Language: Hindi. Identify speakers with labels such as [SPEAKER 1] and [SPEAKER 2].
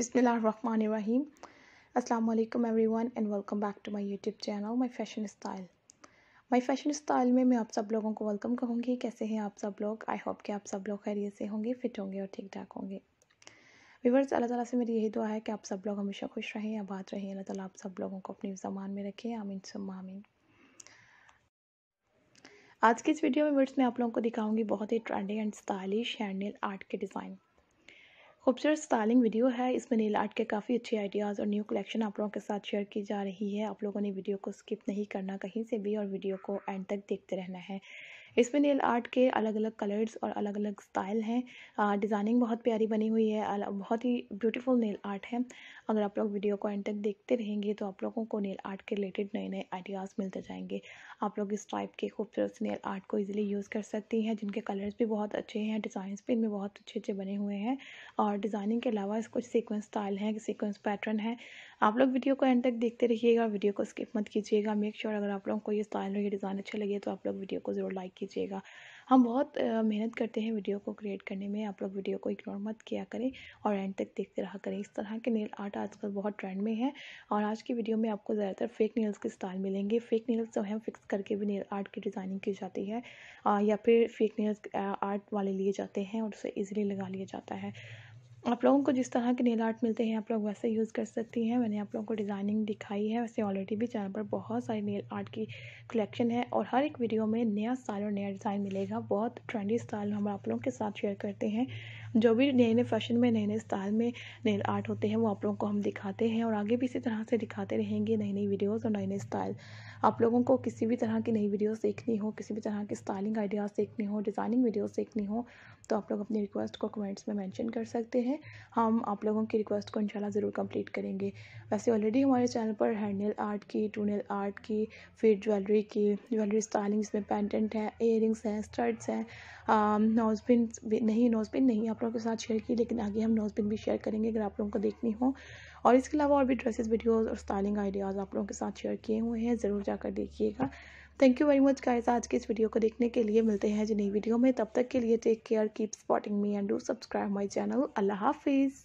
[SPEAKER 1] Bismillahirrahmanirrahim. Assalamu everyone and welcome back to my YouTube channel my fashion style my fashion style में मैं आप सब लोगों को वेलकम कहूँगी कैसे हैं आप सब लोग आई होप कि आप सब लोग खैरियत से होंगे फिट होंगे और ठीक ठाक होंगे व्यूवर्स अल्लाह ताला से मेरी यही दुआ है कि आप सब लोग हमेशा खुश रहें आबाद रहें अल्लाह ताला आप सब लोगों को अपनी जमान में रखें आमीन सुम आमीन आज की इस वीडियो में वर्ड्स मैं आप लोगों को दिखाऊंगी बहुत ही trendy and stylish hand nail art के डिज़ाइन खूबसूरत स्टाइलिंग वीडियो है इसमें नील आर्ट के काफ़ी अच्छे आइडियाज़ और न्यू कलेक्शन आप लोगों के साथ शेयर की जा रही है आप लोगों ने वीडियो को स्किप नहीं करना कहीं से भी और वीडियो को एंड तक देखते रहना है इसमें नेल आर्ट के अलग अलग कलर्स और अलग अलग स्टाइल हैं डिज़ाइनिंग बहुत प्यारी बनी हुई है बहुत ही ब्यूटीफुल नेल आर्ट है अगर आप लोग वीडियो को एंड तक देखते रहेंगे तो आप लोगों को नेल आर्ट के रिलेटेड नए नए आइडियाज़ मिलते जाएंगे आप लोग इस टाइप के खूबसूरत नेल आर्ट को इजीली यूज़ कर सकती हैं जिनके कलर्स भी बहुत अच्छे हैं डिज़ाइंस भी इनमें बहुत अच्छे अच्छे बने हुए हैं और डिज़ाइनिंग के अलावा कुछ सीक्वेंस स्टाइल हैं सीक्वेंस पैटर्न है आप लोग वीडियो को एंड तक देखते रहिएगा वीडियो को स्किप मत कीजिएगा मेक श्योर अगर आप लोगों को ये स्टाइल और ये डिज़ाइन अच्छे लगे तो आप लोग वीडियो को ज़रूर लाइक कीजिएगा हम बहुत मेहनत करते हैं वीडियो को क्रिएट करने में आप लोग वीडियो को इग्नोर मत किया करें और एंड तक देखते रहा करें इस तरह के नेल आर्ट आजकल बहुत ट्रेंड में है और आज की वीडियो में आपको ज़्यादातर फेक नेल्स के स्टाइल मिलेंगे फेक नेल्स जो हैं फिक्स करके भी नेल आर्ट की डिज़ाइनिंग की जाती है या फिर फेक नेल्स आर्ट वाले लिए जाते हैं और उसे ईजिली लगा लिया जाता है आप लोगों को जिस तरह के नेल आर्ट मिलते हैं आप लोग वैसे यूज़ कर सकती हैं मैंने आप लोगों को डिज़ाइनिंग दिखाई है वैसे ऑलरेडी भी चैनल पर बहुत सारे नेल आर्ट की कलेक्शन है और हर एक वीडियो में नया स्टाइल और नया डिज़ाइन मिलेगा बहुत ट्रेंडी स्टाइल हम आप लोगों के साथ शेयर करते हैं जो भी नए नए फैशन में नए नए स्टाइल में नए आर्ट होते हैं वो आप लोगों को हम दिखाते हैं और आगे भी इसी तरह से दिखाते रहेंगे नई नई वीडियोस और नए नए स्टाइल आप लोगों को किसी भी तरह की नई वीडियोस देखनी हो किसी भी तरह की स्टाइलिंग आइडियाज़ देखनी हो डिज़ाइनिंग वीडियोस देखनी हो तो आप लोग अपनी रिक्वेस्ट को कमेंट्स में मेंशन कर सकते हैं हम आप लोगों की रिक्वेस्ट को इंशाल्लाह ज़रूर कंप्लीट करेंगे वैसे ऑलरेडी हमारे चैनल पर नेल आर्ट की टूनेल आर्ट की फिर ज्वेलरी की ज्वेलरी स्टाइलिंग इसमें पेंडेंट है एयरिंग्स हैं स्टड्स हैं नोजपिन नहीं नोजपिन नहीं आप लोगों के साथ शेयर की लेकिन आगे हम नोज पिन भी शेयर करेंगे अगर आप लोगों को देखनी हो और इसके अलावा और भी ड्रेसेस वीडियोज़ और स्टाइलिंग आइडियाज़ आप लोगों के साथ शेयर किए हुए हैं ज़रूर जाकर देखिएगा thank you very much guys आज के इस वीडियो को देखने के लिए मिलते हैं जी नई वीडियो में तब तक के लिए take care keep spotting me and do subscribe my channel अल्लाह हाफिज़